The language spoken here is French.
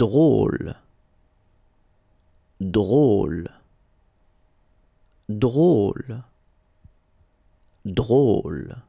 drôle, drôle, drôle, drôle.